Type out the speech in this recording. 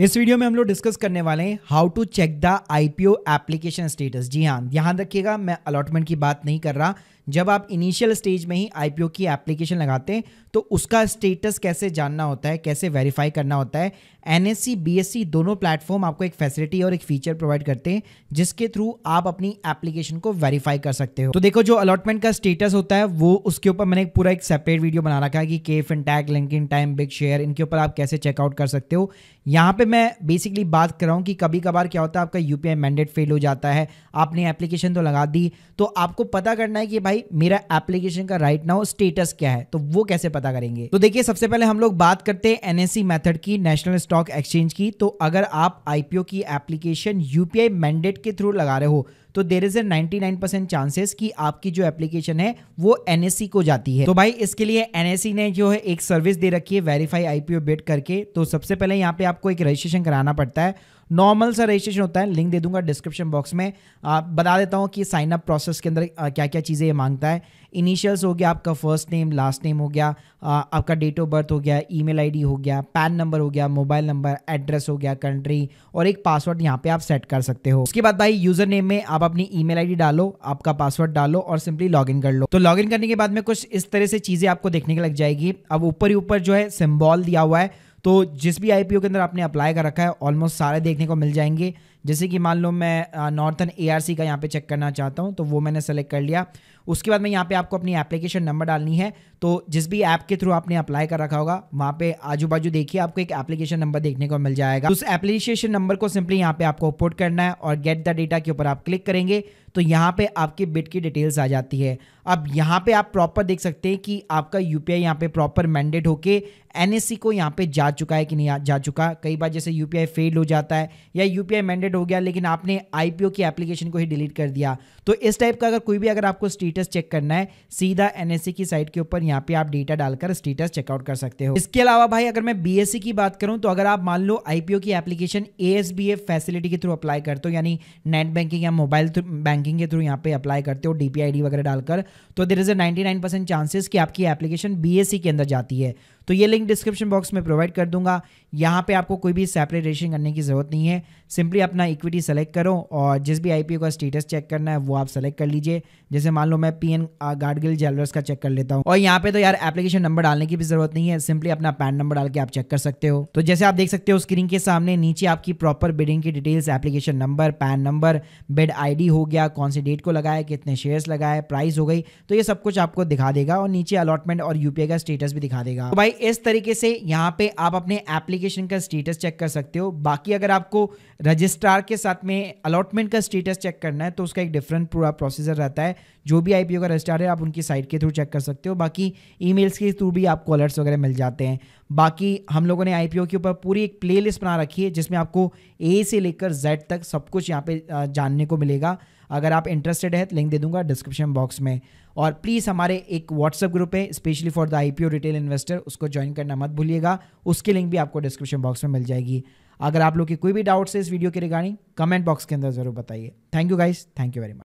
इस वीडियो में हम लोग डिस्कस करने वाले हैं how to check the IPO application status जी हाँ ध्यान रखिएगा मैं अलॉटमेंट की बात नहीं कर रहा जब आप इनिशियल स्टेज में ही आईपीओ की एप्लीकेशन लगाते हैं तो उसका स्टेटस कैसे जानना होता है कैसे वेरीफाई करना होता है एनएससी बीएससी दोनों प्लेटफॉर्म आपको एक फैसिलिटी और एक फीचर प्रोवाइड करते हैं जिसके थ्रू आप अपनी एप्लीकेशन को वेरीफाई कर सकते हो तो देखो जो अलॉटमेंट का स्टेटस होता है वो उसके ऊपर मैंने पूरा एक सेपरेट वीडियो बना रखा है कि के tag Link Intime Bigshare इनके ऊपर आप कैसे चेकआउट कर सकते हो यहाँ पर पे मैं बेसिकली बात कर रहा हूँ कि कभी कभार क्या होता है आपका यू पी फेल हो जाता है आपने एप्लीकेशन तो लगा दी तो आपको पता करना है कि भाई मेरा एप्लीकेशन का राइट नाउ स्टेटस क्या है तो वो कैसे पता करेंगे तो देखिए सबसे पहले हम लोग बात करते हैं एन मेथड की नेशनल स्टॉक एक्सचेंज की तो अगर आप आईपीओ की एप्लीकेशन यूपीआई मैंडेट के थ्रू लगा रहे हो तो there is a ninety chances कि आपकी जो एप्लीकेशन है वो एनएससी को जाती है तो भाई इसके लिए एनएससी ने जो है एक सर्विस दे रखी है वेरीफाई आईपीओ बेट करके तो सबसे पहले यहाँ पे आपको एक रजिस्ट्रेशन कराना पड़ता है नॉर्मल सा रजिस्ट्रेशन होता है लिंक दे दूंगा डिस्क्रिप्शन बॉक्स में आ, बता देता हूँ कि साइन अप प्रोसेस के अंदर क्या क्या चीज़ें ये मांगता है इनिशियल्स हो गया आपका फर्स्ट नेम लास्ट नेम हो गया आ, आपका डेट ऑफ बर्थ हो गया ईमेल आईडी हो गया पैन नंबर हो गया मोबाइल नंबर एड्रेस हो गया कंट्री और एक पासवर्ड यहाँ पे आप सेट कर सकते हो उसके बाद भाई यूजर नेम में आप अपनी ई मेल डालो आपका पासवर्ड डालो और सिंपली लॉग इन कर लो तो लॉग इन करने के बाद में कुछ इस तरह से चीज़ें आपको देखने के लग जाएगी अब ऊपर ही ऊपर जो है सिम्बॉल दिया हुआ है तो जिस भी आईपीओ के अंदर आपने अप्लाई कर रखा है ऑलमोस्ट सारे देखने को मिल जाएंगे जैसे कि मान लो मैं नॉर्थन एआरसी का यहाँ पे चेक करना चाहता हूँ तो वो मैंने सेलेक्ट कर लिया उसके बाद मैं यहाँ पे आपको अपनी एप्लीकेशन नंबर डालनी है तो जिस भी ऐप के थ्रू आपने अप्लाई कर रखा होगा वहाँ पे आजू बाजू देखिए आपको एक एप्लीकेशन नंबर देखने को मिल जाएगा उस एप्लीकेशन नंबर को सिंपली यहाँ पे आपको अपोर्ट करना है और गेट द डेटा के ऊपर आप क्लिक करेंगे तो यहाँ पे आपके बिट की डिटेल्स आ जाती है अब यहाँ पे आप प्रॉपर देख सकते हैं कि आपका यू पी आई यहाँ पर प्रॉपर मैंडेट होके एन को यहाँ पे जा चुका है कि नहीं जा चुका कई बार जैसे यू पी फेल हो जाता है या यू पी मैंडेट हो गया लेकिन आपने आई पी ओ की एप्लीकेशन को ही डिलीट कर दिया तो इस टाइप का अगर कोई भी अगर आपको स्टेटस चेक करना है सीधा एन की साइट के ऊपर यहाँ पे आप डेटा डालकर स्टेटस चेकआउट कर सकते हो इसके अलावा भाई अगर मैं बी की बात करूँ तो अगर आप मान लो आई की एप्लीकेशन ए फैसिलिटी के थ्रू अप्लाई करते हो यानी नेट बैंकिंग या मोबाइल बैंक बैंकिंग के थ्रू यहाँ पे अप्लाई करते हो डी वगैरह डालकर तो there is a ninety chances कि आपकी एप्लीकेशन बी के अंदर जाती है तो ये लिंक डिस्क्रिप्शन बॉक्स में प्रोवाइड कर दूंगा यहाँ पे आपको कोई भी सेपरेट रेशन करने की ज़रूरत नहीं है सिंपली अपना इक्विटी सेलेक्ट करो और जिस भी आईपीओ का स्टेटस चेक करना है वो आप सेलेक्ट कर लीजिए जैसे मान लो मैं पीएन गार्डगिल ज्वेलर्स का चेक कर लेता हूँ और यहाँ पे तो यार एप्लीकेशन नंबर डालने की भी जरूरत नहीं है सिंपली अपना पैन नंबर डाल के आप चेक कर सकते हो तो जैसे आप देख सकते हो स्क्रीन के सामने नीचे आपकी प्रॉपर बिडिंग की details application number PAN number बेड आई हो गया कौन से डेट को लगाए कितने शेयर्स लगाए प्राइस हो गई तो ये सब कुछ आपको दिखा देगा और नीचे अलॉटमेंट और यूपीआई का स्टेटस भी दिखा देगा तो भाई इस तरीके से यहाँ पे आप अपने एप्लीकेशन का स्टेटस चेक कर सकते हो बाकी अगर आपको रजिस्ट्रार के साथ में अलॉटमेंट का स्टेटस चेक करना है तो उसका एक डिफरेंट पूरा प्रोसीजर रहता है जो भी आईपीओ का रजिस्ट्रार है आप उनकी साइट के थ्रू चेक कर सकते हो बाकी ईमेल्स के थ्रू भी आपको अलर्ट्स वगैरह मिल जाते हैं बाकी हम लोगों ने आईपीओ के ऊपर पूरी एक प्ले लिस्ट बना रखी है जिसमें आपको ए से लेकर जेड तक सब कुछ यहाँ पे जानने को मिलेगा अगर आप इंटरेस्टेड है तो लिंक दे दूंगा डिस्क्रिप्शन बॉक्स में और प्लीज़ हमारे एक व्हाट्सअप ग्रुप है स्पेशली फॉर द ओ रिटेल इन्वेस्टर उसको ज्वाइन करना मत भूलिएगा उसकी लिंक भी आपको डिस्क्रिप्शन बॉक्स में मिल जाएगी अगर आप लोग की कोई भी डाउट्स है इस वीडियो के रिगार्डिंग कमेंट बॉक्स के अंदर जरूर बताइए thank you guys thank you very much